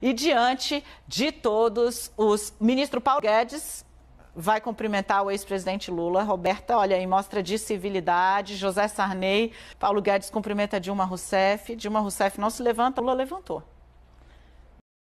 E diante de todos, os ministro Paulo Guedes vai cumprimentar o ex-presidente Lula. Roberta, olha aí, mostra de civilidade. José Sarney, Paulo Guedes cumprimenta Dilma Rousseff. Dilma Rousseff não se levanta, Lula levantou.